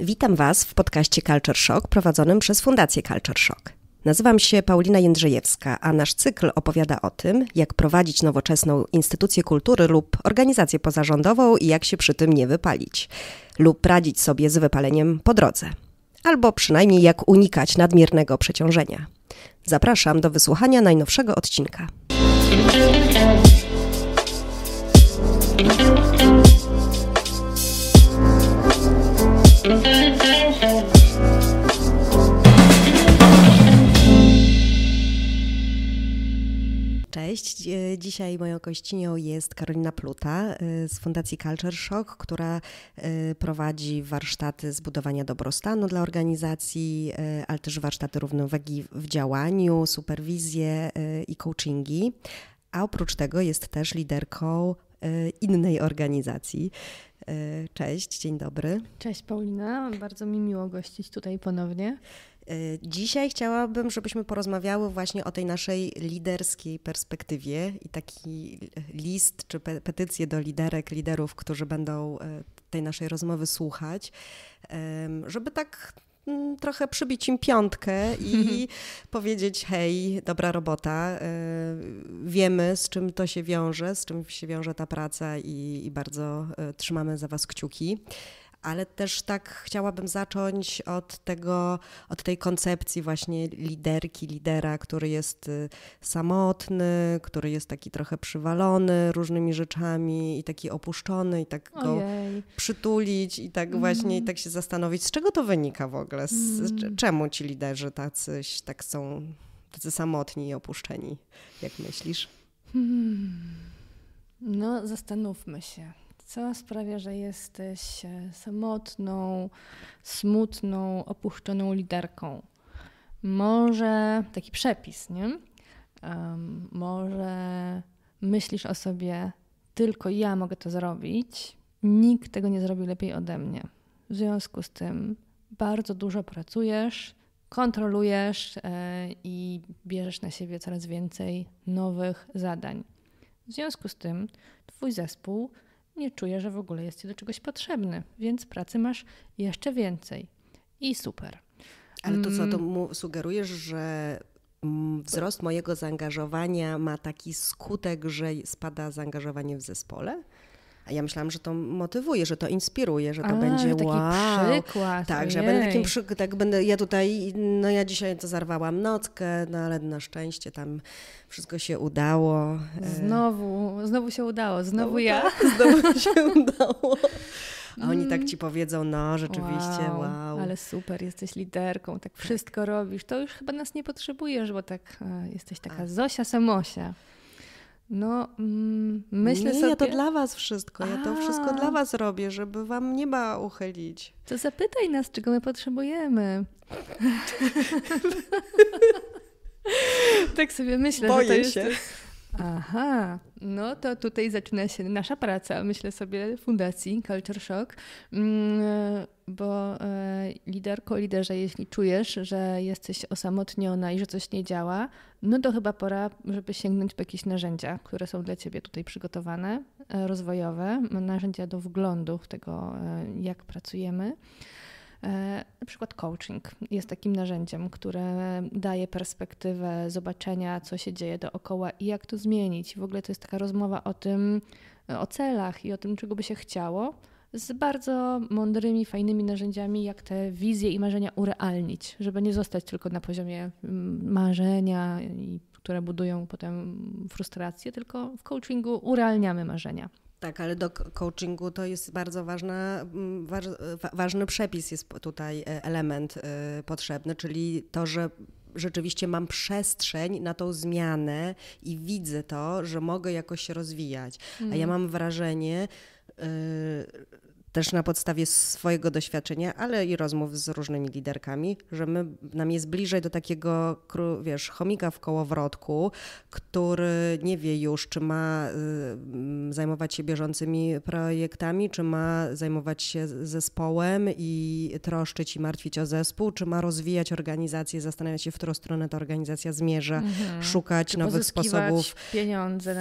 Witam Was w podcaście Culture Shock prowadzonym przez Fundację Culture Shock. Nazywam się Paulina Jędrzejewska, a nasz cykl opowiada o tym, jak prowadzić nowoczesną instytucję kultury lub organizację pozarządową i jak się przy tym nie wypalić, lub radzić sobie z wypaleniem po drodze, albo przynajmniej jak unikać nadmiernego przeciążenia. Zapraszam do wysłuchania najnowszego odcinka. Cześć. E, dzisiaj moją gościnią jest Karolina Pluta e, z Fundacji Culture Shock, która e, prowadzi warsztaty zbudowania dobrostanu dla organizacji, ale też warsztaty równowagi w działaniu, superwizję i coachingi. A oprócz tego jest też liderką innej organizacji, E, cześć, dzień dobry. Cześć Paulina, bardzo mi miło gościć tutaj ponownie. E, dzisiaj chciałabym, żebyśmy porozmawiały właśnie o tej naszej liderskiej perspektywie i taki list czy petycję do liderek, liderów, którzy będą e, tej naszej rozmowy słuchać, żeby tak Mm, trochę przybić im piątkę i powiedzieć: hej, dobra robota, y, wiemy z czym to się wiąże, z czym się wiąże ta praca i, i bardzo y, trzymamy za Was kciuki ale też tak chciałabym zacząć od tego, od tej koncepcji właśnie liderki, lidera, który jest y, samotny, który jest taki trochę przywalony różnymi rzeczami i taki opuszczony i tak go Ojej. przytulić i tak mhm. właśnie i tak się zastanowić, z czego to wynika w ogóle, z, mhm. czemu ci liderzy tacy, tak są tacy samotni i opuszczeni, jak myślisz? Hmm. No, zastanówmy się co sprawia, że jesteś e, samotną, smutną, opuszczoną liderką. Może taki przepis, nie? Um, może myślisz o sobie, tylko ja mogę to zrobić, nikt tego nie zrobi lepiej ode mnie. W związku z tym bardzo dużo pracujesz, kontrolujesz yy, i bierzesz na siebie coraz więcej nowych zadań. W związku z tym Twój zespół nie czuje, że w ogóle jest ci do czegoś potrzebny, więc pracy masz jeszcze więcej. I super. Ale to co, to mm. mu sugerujesz, że mm, wzrost mojego zaangażowania ma taki skutek, że spada zaangażowanie w zespole? A ja myślałam, że to motywuje, że to inspiruje, że to A, będzie taki wow. przykład. Tak, że ja będę takim przykładem, tak będę, ja tutaj, no ja dzisiaj to zarwałam nockę, no ale na szczęście tam wszystko się udało. E, znowu, znowu się udało, znowu ja. Tak, znowu się udało. A oni tak mm. ci powiedzą, no rzeczywiście, wow, wow, Ale super, jesteś liderką, tak, tak. wszystko robisz. To już chyba nas nie potrzebujesz, bo tak e, jesteś taka A. Tak. Zosia Samosia. No, mm, myślę nie, sobie... ja to dla was wszystko, A. ja to wszystko dla was robię, żeby wam nieba uchylić. To zapytaj nas, czego my potrzebujemy. tak sobie myślę, Boję że to jest... się. Aha, no to tutaj zaczyna się nasza praca, myślę sobie, Fundacji Culture Shock. Mm, bo e, liderko, liderze, jeśli czujesz, że jesteś osamotniona i że coś nie działa, no to chyba pora, żeby sięgnąć po jakieś narzędzia, które są dla ciebie tutaj przygotowane, e, rozwojowe, narzędzia do wglądu w tego, e, jak pracujemy. Na przykład coaching jest takim narzędziem, które daje perspektywę zobaczenia, co się dzieje dookoła i jak to zmienić. W ogóle to jest taka rozmowa o tym, o celach i o tym, czego by się chciało z bardzo mądrymi, fajnymi narzędziami, jak te wizje i marzenia urealnić, żeby nie zostać tylko na poziomie mm, marzenia, które budują potem frustrację, tylko w coachingu urealniamy marzenia. Tak, ale do coachingu to jest bardzo ważna, mm, ważny przepis, jest tutaj e, element e, potrzebny, czyli to, że rzeczywiście mam przestrzeń na tą zmianę i widzę to, że mogę jakoś się rozwijać. Mm. A ja mm. mam wrażenie, e, też na podstawie swojego doświadczenia, ale i rozmów z różnymi liderkami, że my, nam jest bliżej do takiego, wiesz, chomika w kołowrotku, który nie wie już, czy ma y, zajmować się bieżącymi projektami, czy ma zajmować się zespołem i troszczyć i martwić o zespół, czy ma rozwijać organizację, zastanawiać się, w którą stronę ta organizacja zmierza, mhm. szukać czy nowych sposobów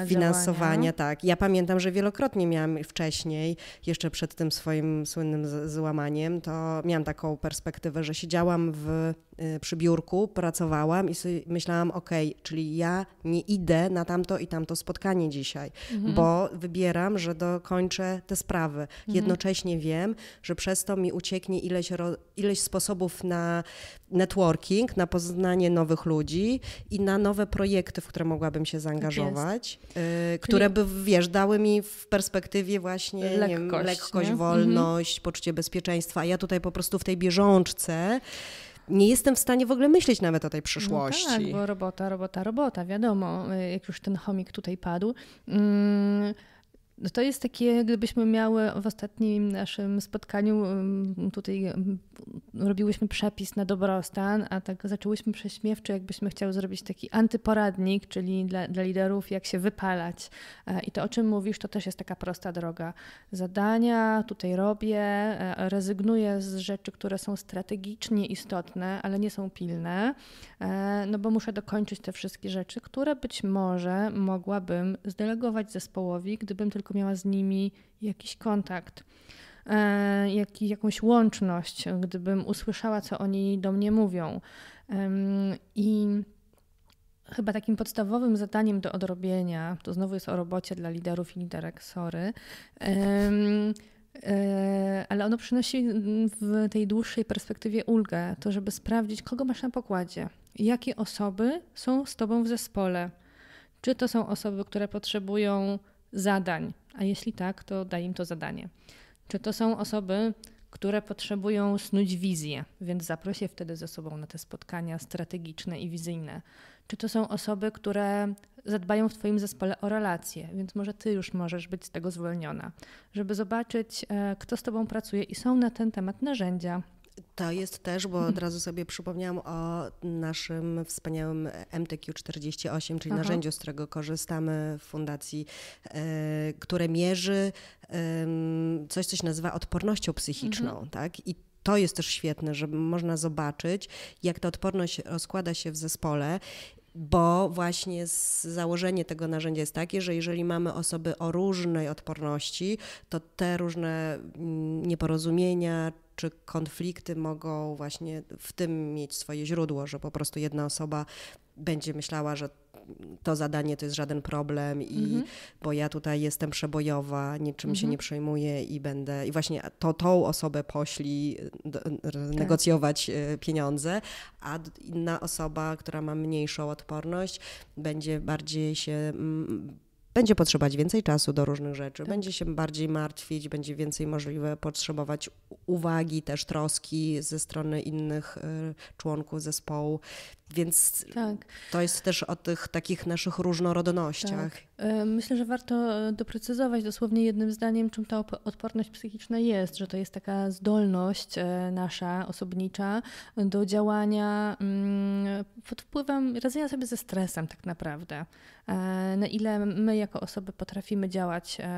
finansowania. Działania. Tak. Ja pamiętam, że wielokrotnie miałam wcześniej, jeszcze przed tym swoim twoim słynnym złamaniem, to miałam taką perspektywę, że siedziałam w, y, przy biurku, pracowałam i sobie myślałam, ok, czyli ja nie idę na tamto i tamto spotkanie dzisiaj, mhm. bo wybieram, że dokończę te sprawy. Mhm. Jednocześnie wiem, że przez to mi ucieknie ileś, ileś sposobów na networking, na poznanie nowych ludzi i na nowe projekty, w które mogłabym się tak zaangażować, tak y, które by, wiesz, dały mi w perspektywie właśnie lekkość, wiem, lekkość wolność wolność, mhm. poczucie bezpieczeństwa. A ja tutaj po prostu w tej bieżączce nie jestem w stanie w ogóle myśleć nawet o tej no przyszłości. No tak, bo robota, robota, robota, wiadomo, y, jak już ten chomik tutaj padł. Mm, no to jest takie, gdybyśmy miały w ostatnim naszym spotkaniu tutaj robiłyśmy przepis na dobrostan, a tak zaczęłyśmy prześmiewczo, jakbyśmy chciały zrobić taki antyporadnik, czyli dla, dla liderów, jak się wypalać. E, I to, o czym mówisz, to też jest taka prosta droga. Zadania tutaj robię, e, rezygnuję z rzeczy, które są strategicznie istotne, ale nie są pilne, e, no bo muszę dokończyć te wszystkie rzeczy, które być może mogłabym zdelegować zespołowi, gdybym tylko miała z nimi jakiś kontakt. E, jak, jakąś łączność, gdybym usłyszała, co oni do mnie mówią. I chyba takim podstawowym zadaniem do odrobienia, to znowu jest o robocie dla liderów i liderek, sorry, e, ale ono przynosi w tej dłuższej perspektywie ulgę, to żeby sprawdzić, kogo masz na pokładzie, jakie osoby są z tobą w zespole. Czy to są osoby, które potrzebują zadań, a jeśli tak, to daj im to zadanie czy to są osoby, które potrzebują snuć wizję, więc zaprosię wtedy ze sobą na te spotkania strategiczne i wizyjne. Czy to są osoby, które zadbają w Twoim zespole o relacje, więc może Ty już możesz być z tego zwolniona, żeby zobaczyć, e, kto z Tobą pracuje i są na ten temat narzędzia, to jest też, bo od mhm. razu sobie przypomniałam o naszym wspaniałym MTQ48, czyli Aha. narzędziu, z którego korzystamy w fundacji, e, które mierzy coś, co się nazywa odpornością psychiczną. Mhm. Tak? I to jest też świetne, że można zobaczyć, jak ta odporność rozkłada się w zespole bo właśnie założenie tego narzędzia jest takie, że jeżeli mamy osoby o różnej odporności, to te różne mm, nieporozumienia czy konflikty mogą właśnie w tym mieć swoje źródło, że po prostu jedna osoba będzie myślała, że to zadanie to jest żaden problem i mhm. bo ja tutaj jestem przebojowa, niczym mhm. się nie przejmuję i będę i właśnie to tą osobę pośli e, do, e, tak. negocjować e, pieniądze, a inna osoba, która ma mniejszą odporność, będzie bardziej się będzie potrzebować więcej czasu do różnych rzeczy, tak. będzie się bardziej martwić, będzie więcej możliwe potrzebować uwagi, też troski ze strony innych y, członków zespołu. Więc tak. to jest też o tych takich naszych różnorodnościach. Tak. Y, myślę, że warto y, doprecyzować dosłownie jednym zdaniem, czym ta odporność psychiczna jest, że to jest taka zdolność nasza, osobnicza, do działania mm, pod wpływem radzenia sobie ze stresem tak naprawdę. E, na no, ile my jako osoby potrafimy działać e,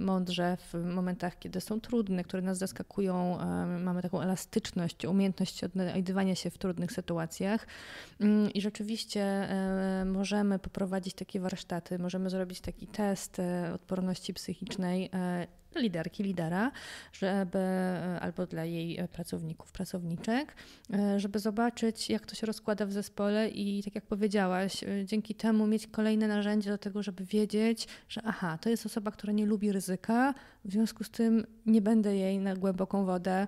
mądrze w momentach, kiedy są trudne, które nas zaskakują, e, mamy taką elastyczność, umiejętność odnajdywania się w trudnych sytuacjach mm, i rzeczywiście możemy poprowadzić takie warsztaty, możemy zrobić taki test odporności psychicznej liderki, lidera, żeby, e, albo dla jej e, pracowników, pracowniczek, e, żeby zobaczyć, jak to się rozkłada w zespole i tak jak powiedziałaś, dzięki temu mieć kolejne narzędzie do tego, żeby wiedzieć, że aha, to jest osoba, która nie lubi ryzyka, w związku z tym nie będę jej na głęboką wodę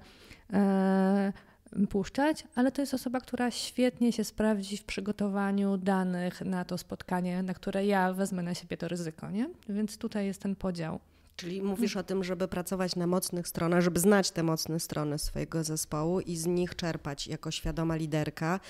puszczać, ale to jest osoba, która świetnie się sprawdzi w przygotowaniu danych na to spotkanie, na które ja wezmę na siebie to ryzyko, nie? Więc tutaj jest ten podział. Czyli mówisz o tym, żeby pracować na mocnych stronach, żeby znać te mocne strony swojego zespołu i z nich czerpać jako świadoma liderka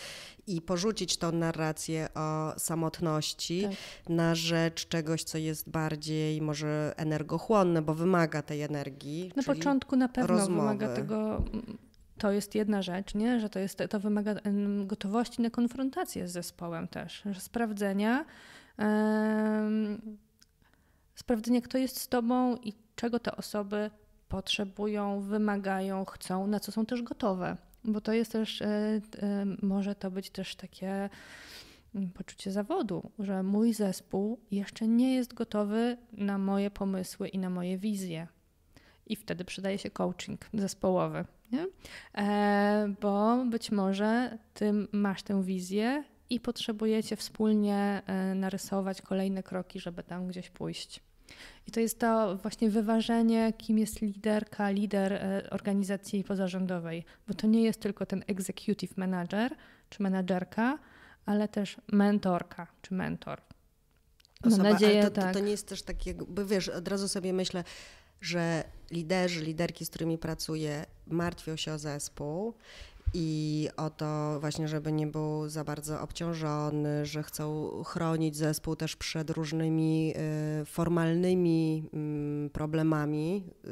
i porzucić tą narrację o samotności tak. na rzecz czegoś, co jest bardziej może energochłonne, bo wymaga tej energii. Na początku na pewno rozmowy. wymaga tego mm, to jest jedna rzecz, nie? że to, jest, to wymaga gotowości na konfrontację z zespołem też, że sprawdzenia. Yy sprawdzenie, kto jest z tobą i czego te osoby potrzebują, wymagają, chcą, na co są też gotowe. Bo to jest też, e, e, może to być też takie mm, poczucie zawodu, że mój zespół jeszcze nie jest gotowy na moje pomysły i na moje wizje. I wtedy przydaje się coaching zespołowy, nie? E, bo być może ty masz tę wizję, i potrzebujecie wspólnie e, narysować kolejne kroki, żeby tam gdzieś pójść. I to jest to właśnie wyważenie, kim jest liderka, lider e, organizacji pozarządowej, bo to nie jest tylko ten executive manager czy menadżerka, ale też mentorka czy mentor. Osoba, to, tak. to, to nie jest też tak, jakby wiesz, od razu sobie myślę, że liderzy, liderki, z którymi pracuję, martwią się o zespół i o to właśnie, żeby nie był za bardzo obciążony, że chcą chronić zespół też przed różnymi y, formalnymi mm, problemami y,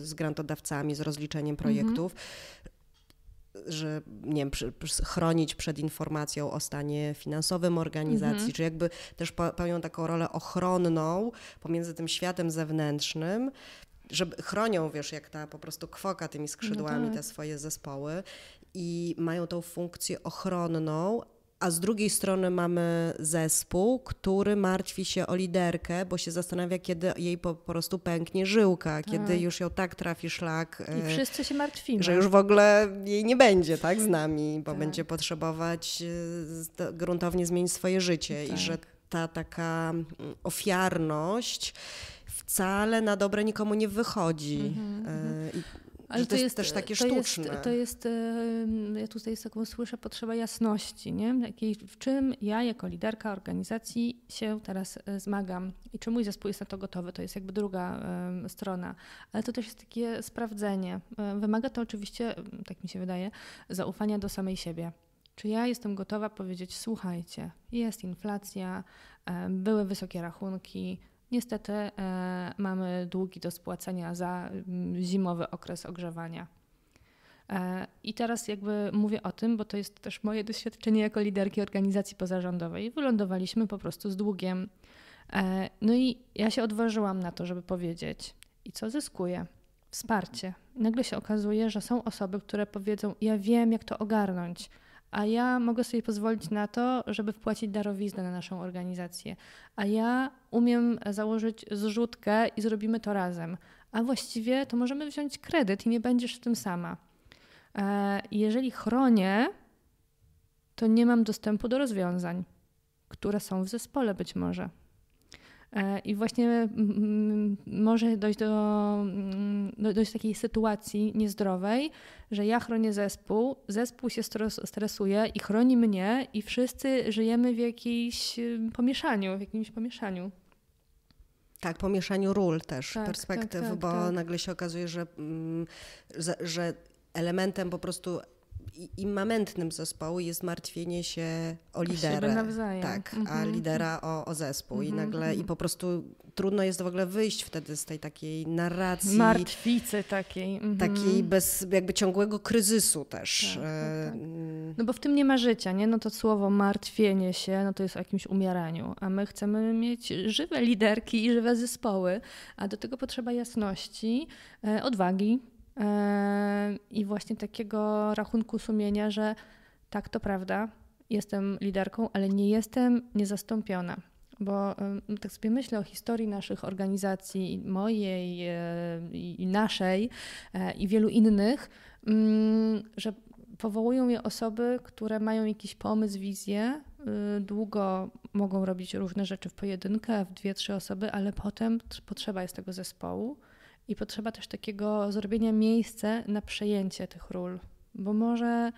z grantodawcami, z rozliczeniem mhm. projektów. Mhm że nie wiem, przy, przy, chronić przed informacją o stanie finansowym organizacji, mhm. czy jakby też pełnią taką rolę ochronną pomiędzy tym światem zewnętrznym, że chronią, wiesz, jak ta po prostu kwoka tymi skrzydłami no tak. te swoje zespoły i mają tą funkcję ochronną, a z drugiej strony mamy zespół, który martwi się o liderkę, bo się zastanawia, kiedy jej po, prostu pęknie żyłka, tak. kiedy już ją tak trafi szlak. I e, wszyscy się martwimy. Że już w ogóle jej nie będzie, tak, z nami, bo tak. będzie potrzebować e, gruntownie zmienić swoje życie tak. i że ta taka ofiarność wcale na dobre nikomu nie wychodzi. Mhm, y ale to, jest, jest też takie to sztuczne. Jest, to jest, ja tutaj taką słyszę potrzeba jasności, nie? Jakiej, w czym ja jako liderka organizacji się teraz e, zmagam i czy mój zespół jest na to gotowy, to jest jakby druga strona. Ale to też jest takie sprawdzenie. E, wymaga to oczywiście, tak mi się wydaje, zaufania do samej siebie. Czy ja jestem gotowa powiedzieć, słuchajcie, jest inflacja, były wysokie rachunki, Niestety e, mamy długi do spłacenia za mm, zimowy okres ogrzewania. E, I teraz jakby mówię o tym, bo to jest też moje doświadczenie jako liderki organizacji pozarządowej. Wylądowaliśmy po prostu z długiem. E, no i ja się odważyłam na to, żeby powiedzieć, i co zyskuję? Wsparcie. Nagle się okazuje, że są osoby, które powiedzą: Ja wiem, jak to ogarnąć a ja mogę sobie pozwolić na to, żeby wpłacić darowiznę na naszą organizację, a ja umiem założyć zrzutkę i zrobimy to razem, a właściwie to możemy wziąć kredyt i nie będziesz w tym sama. E, jeżeli chronię, to nie mam dostępu do rozwiązań, które są w zespole być może. E, I właśnie mm, mm, może dojść do, mm, do, do takiej sytuacji niezdrowej, że ja chronię zespół, zespół się stresuje i chroni mnie, i wszyscy żyjemy w jakimś pomieszaniu, w jakimś pomieszaniu. Tak, pomieszaniu ról też, tak, perspektyw, tak, tak, bo tak, tak. nagle się okazuje, że, że elementem po prostu immamentnym zespołu jest martwienie się o lidera. Nawzajem. Tak, mm -hmm. a mhm. lidera o, o zespół. Mm -hmm. I mhm, nagle mhm. i po prostu trudno jest w ogóle wyjść wtedy z tej takiej narracji. Martwicy takiej. Mm -hmm. Takiej bez jakby ciągłego kryzysu też. Tak, tak. tak. E, mm. No bo w tym nie ma życia, nie? No to słowo martwienie się, no to jest o jakimś umieraniu, a my chcemy mieć żywe liderki i żywe zespoły, a do tego potrzeba jasności, e, odwagi, Yy, i właśnie takiego rachunku sumienia, że tak, to prawda, jestem liderką, ale nie jestem niezastąpiona. Bo yy, tak sobie myślę o historii naszych organizacji, mojej yy, i naszej i wielu innych, że powołują je osoby, które mają jakiś pomysł, wizję, długo mogą robić różne rzeczy w pojedynkę, w dwie, trzy osoby, ale potem potrzeba jest tego zespołu i potrzeba też takiego zrobienia miejsca na przejęcie tych ról, bo może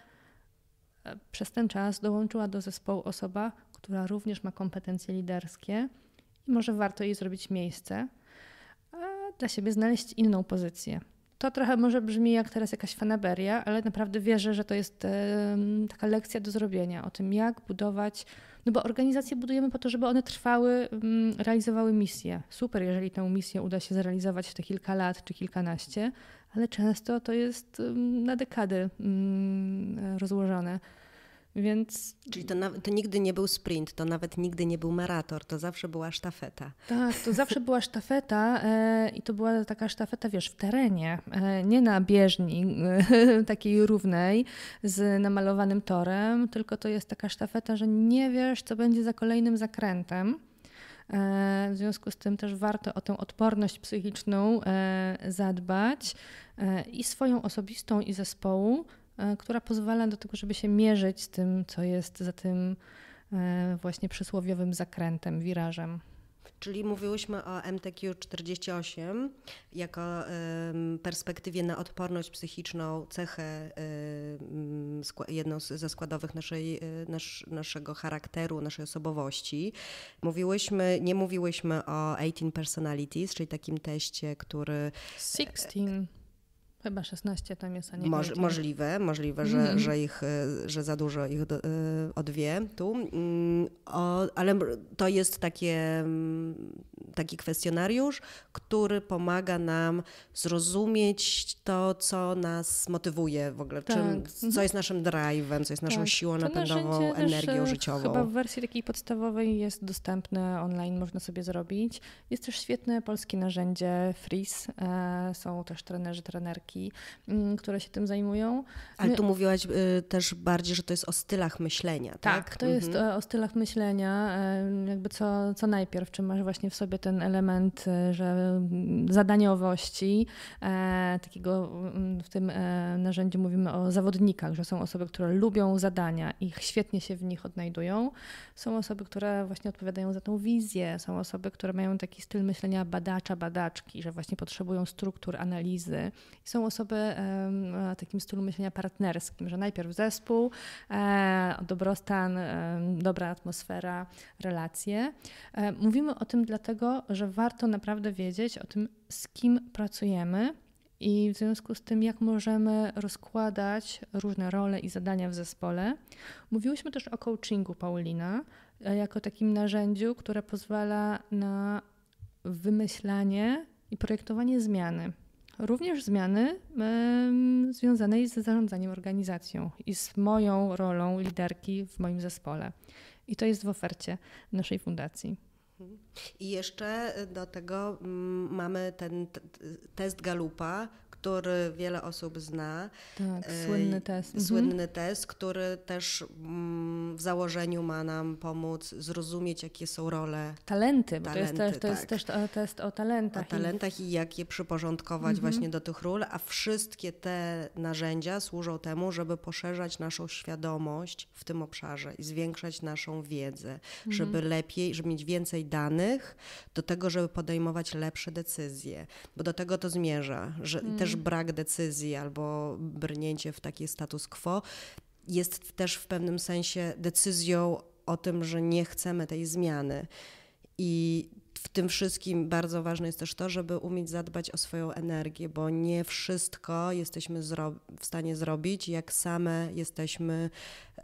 e, przez ten czas dołączyła do zespołu osoba, która również ma kompetencje liderskie i może warto jej zrobić miejsce, a dla siebie znaleźć inną pozycję. To trochę może brzmi jak teraz jakaś fanaberia, ale naprawdę wierzę, że to jest taka lekcja do zrobienia o tym, jak budować no bo organizacje budujemy po to, żeby one trwały, mm, realizowały misję. Super, jeżeli tę misję uda się zrealizować w te kilka lat czy kilkanaście, ale często to jest mm, na dekady mm, rozłożone. Więc... Czyli to, to, nigdy nie był sprint, to nawet nigdy nie był maraton, to zawsze była sztafeta. Tak, to zawsze była sztafeta e, i to była taka sztafeta, wiesz, w terenie, e, nie na bieżni e, takiej równej z namalowanym torem, tylko to jest taka sztafeta, że nie wiesz, co będzie za kolejnym zakrętem. E, w związku z tym też warto o tę odporność psychiczną e, zadbać e, i swoją osobistą i zespołu, E, która pozwala do tego, żeby się mierzyć z tym, co jest za tym e, właśnie przysłowiowym zakrętem, wirażem. Czyli mówiłyśmy o MTQ48 jako perspektywie na odporność psychiczną, cechę jedną ze składowych naszej, e, nasz, naszego charakteru, naszej osobowości. Mówiłyśmy, nie mówiłyśmy o 18 personalities, czyli takim teście, który... 16. Chyba 16 tam jest, a nie Moż, Możliwe, możliwe, że, mm. że, ich, że za dużo ich do, e, odwie tu. Mm, o, ale to jest takie, taki kwestionariusz, który pomaga nam zrozumieć to, co nas motywuje w ogóle, tak. czym, co mhm. jest naszym drive'em, co jest naszą tak. siłą napędową, e, energią życiową. Chyba w wersji takiej podstawowej jest dostępne online, można sobie zrobić. Jest też świetne polskie narzędzie Freeze. E, są też trenerzy, trenerki książki, mm, które się tym zajmują. Ale tu mówiłaś y, też bardziej, że to jest o stylach myślenia, tak? Tak, to mhm. jest o stylach myślenia, e, jakby co, co najpierw, czy masz właśnie w sobie ten element, e, że mm, zadaniowości, e, takiego mm, w tym narzędziu mówimy o zawodnikach, że są osoby, które lubią zadania i świetnie się w nich odnajdują. Są osoby, które właśnie odpowiadają za tą wizję, są osoby, które mają taki styl myślenia badacza, badaczki, że właśnie potrzebują struktur, analizy. Są osoby o e, takim stylu myślenia partnerskim, że najpierw zespół, e, dobrostan, e, dobra atmosfera, relacje. Mówimy o tym dlatego, że warto naprawdę wiedzieć o tym, z kim pracujemy i w związku z tym, jak możemy rozkładać różne role i zadania w zespole. Mówiłyśmy też o coachingu Paulina, jako takim narzędziu, które pozwala na wymyślanie i projektowanie zmiany. Również zmiany y, związanej z zarządzaniem organizacją i z moją rolą liderki w moim zespole. I to jest w ofercie naszej fundacji. I jeszcze do tego mm, mamy ten test Galupa, który wiele osób zna. Tak, e, słynny test. Mhm. Słynny mhm. test, który też mm, w założeniu ma nam pomóc zrozumieć, jakie są role. Talenty, bo talenty, to jest też, to jest tak. też test o talentach. O talentach i, i jak je przyporządkować mhm. właśnie do tych ról, a wszystkie te narzędzia służą temu, żeby poszerzać naszą świadomość w tym obszarze i zwiększać naszą wiedzę, mhm. żeby lepiej, żeby mieć więcej danych do tego, żeby podejmować lepsze decyzje, bo do tego to zmierza, że też mm też brak decyzji albo brnięcie w taki status quo jest też w pewnym sensie decyzją o tym, że nie chcemy tej zmiany. I w tym wszystkim bardzo ważne jest też to, żeby umieć zadbać o swoją energię, bo nie wszystko jesteśmy w stanie zrobić, jak same jesteśmy y,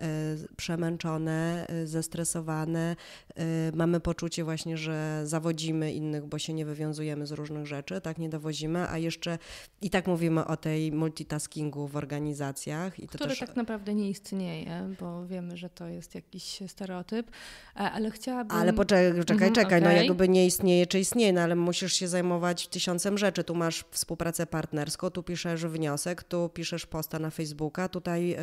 przemęczone, y, zestresowane, y, mamy poczucie właśnie, że zawodzimy innych, bo się nie wywiązujemy z różnych rzeczy, tak nie dowozimy, a jeszcze i tak mówimy o tej multitaskingu w organizacjach. I to Który też... tak naprawdę nie istnieje, bo wiemy, że to jest jakiś stereotyp, ale chciałabym... Ale poczekaj, czekaj, mhm, czekaj, okay. no jakby nie istnieje, czy istnieje, no ale musisz się zajmować tysiącem rzeczy. Tu masz współpracę partnerską, tu piszesz wniosek, tu piszesz posta na Facebooka, tutaj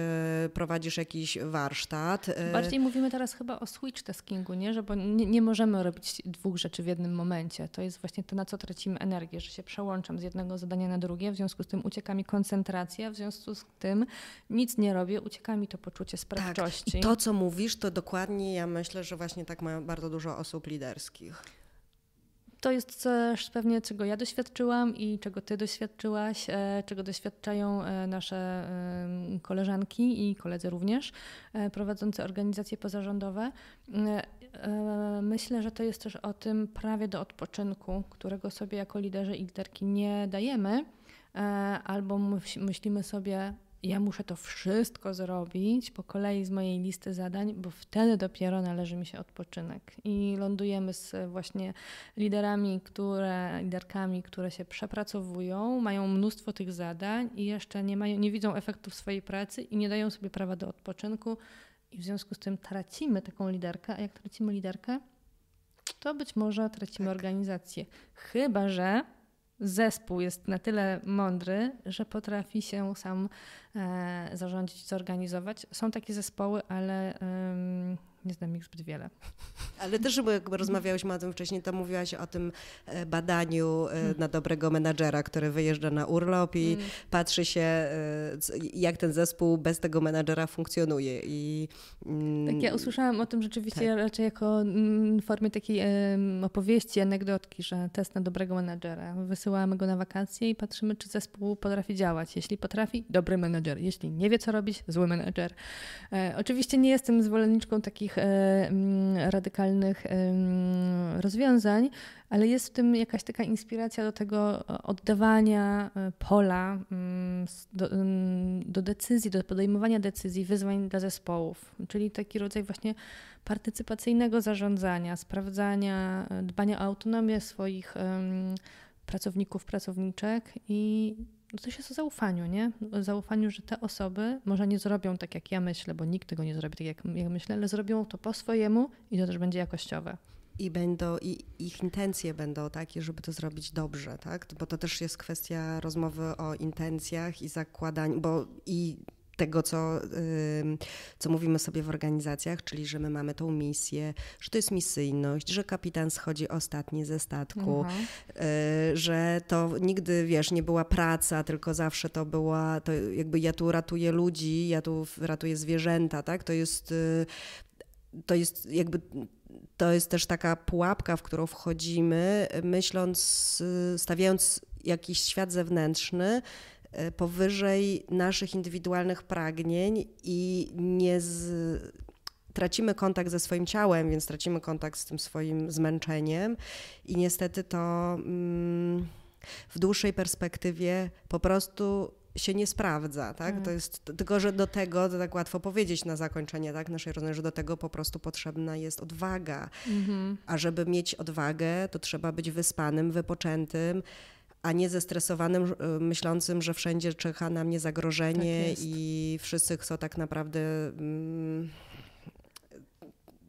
y, prowadzisz jakiś warsztat. Y. Bardziej mówimy teraz chyba o switch taskingu, nie? Że bo nie, nie, możemy robić dwóch rzeczy w jednym momencie. To jest właśnie to, na co tracimy energię, że się przełączam z jednego zadania na drugie, w związku z tym ucieka mi koncentracja, w związku z tym nic nie robię, ucieka mi to poczucie sprawczości. Tak. I to, co mówisz, to dokładnie ja myślę, że właśnie tak ma bardzo dużo osób liderskich to jest też pewnie, czego ja doświadczyłam i czego ty doświadczyłaś, e, czego doświadczają e, nasze koleżanki i koledzy również, e, prowadzący organizacje pozarządowe. Myślę, że to jest też o tym prawie do odpoczynku, którego sobie jako liderzy i liderki nie dajemy, albo myślimy sobie, ja muszę to wszystko zrobić po kolei z mojej listy zadań, bo wtedy dopiero należy mi się odpoczynek. I lądujemy z e, właśnie liderami, które, liderkami, które się przepracowują, mają mnóstwo tych zadań i jeszcze nie, mają, nie widzą efektów swojej pracy i nie dają sobie prawa do odpoczynku. I w związku z tym tracimy taką liderkę, a jak tracimy liderkę, to być może tracimy tak. organizację. Chyba, że zespół jest na tyle mądry, że potrafi się sam e, zarządzić, zorganizować. Są takie zespoły, ale nie znam ich zbyt wiele. Ale też, bo jak rozmawiałyśmy o tym wcześniej, to mówiłaś o tym e, badaniu e, mm. na dobrego menadżera, który wyjeżdża na urlop i mm. patrzy się, e, jak ten zespół bez tego menadżera funkcjonuje. I, mm, tak, ja usłyszałam o tym rzeczywiście tak. raczej jako formie takiej opowieści, anegdotki, że test na dobrego menadżera. Wysyłamy go na wakacje i patrzymy, czy zespół potrafi działać. Jeśli potrafi, dobry menadżer. Jeśli nie wie, co robić, zły menadżer. Oczywiście nie jestem zwolenniczką takich E, mm, radykalnych, e, mm, rozwiązań, ale jest w tym jakaś taka inspiracja do tego oddawania e, pola mm, do, do decyzji, do podejmowania decyzji, wyzwań dla zespołów, czyli taki rodzaj właśnie partycypacyjnego zarządzania, sprawdzania, dbania o autonomię swoich pracowników, pracowniczek i no to jest o zaufaniu, nie? O zaufaniu, że te osoby może nie zrobią tak, jak ja myślę, bo nikt tego nie zrobi tak, jak ja myślę, ale zrobią to po swojemu i to też będzie jakościowe. I będą, i ich intencje będą takie, żeby to zrobić dobrze, tak? Bo to też jest kwestia rozmowy o intencjach i zakładaniu, bo i tego, co, co mówimy sobie w organizacjach, czyli że my mamy tą misję, że to jest misyjność, że kapitan schodzi ostatni ze statku, mhm. y, że to nigdy, wiesz, nie była praca, tylko zawsze to była, to jakby ja tu ratuję ludzi, ja tu ratuję zwierzęta, tak? To jest, y, to jest jakby to jest też taka pułapka, w którą wchodzimy, myśląc, y, stawiając jakiś świat zewnętrzny E, powyżej naszych indywidualnych pragnień i nie z, tracimy kontakt ze swoim ciałem, więc tracimy kontakt z tym swoim zmęczeniem i niestety to mm, w dłuższej perspektywie po prostu się nie sprawdza, tak? Mm. To jest, tylko, że do tego, to tak łatwo powiedzieć na zakończenie tak? naszej rozmowy, że do tego po prostu potrzebna jest odwaga. Mhm. A żeby mieć odwagę, to trzeba być wyspanym, wypoczętym, a nie zestresowanym, y, myślącym, że wszędzie czeka na mnie zagrożenie tak i wszyscy chcą tak naprawdę. Mm,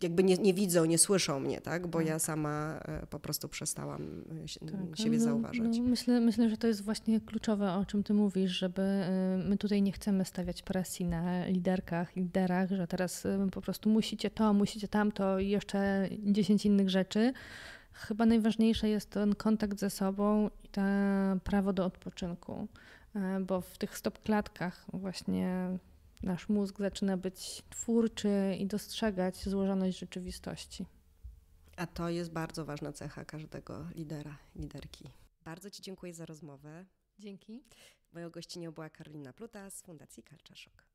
jakby nie, nie, widzą, nie słyszą mnie, tak? bo tak. ja sama e, po prostu przestałam e, się, tak. siebie no, zauważać. No, myślę, myślę, że to jest właśnie kluczowe, o czym ty mówisz, żeby e, my tutaj nie chcemy stawiać presji na liderkach, liderach, że teraz po prostu musicie to, musicie tamto i jeszcze dziesięć innych rzeczy Chyba najważniejsze jest ten kontakt ze sobą i to prawo do odpoczynku, e, bo w tych stopklatkach właśnie nasz mózg zaczyna być twórczy i dostrzegać złożoność rzeczywistości. A to jest bardzo ważna cecha każdego lidera, liderki. Bardzo Ci dziękuję za rozmowę. Dzięki. Moją gościnią była Karolina Pluta z Fundacji Kalczaszok.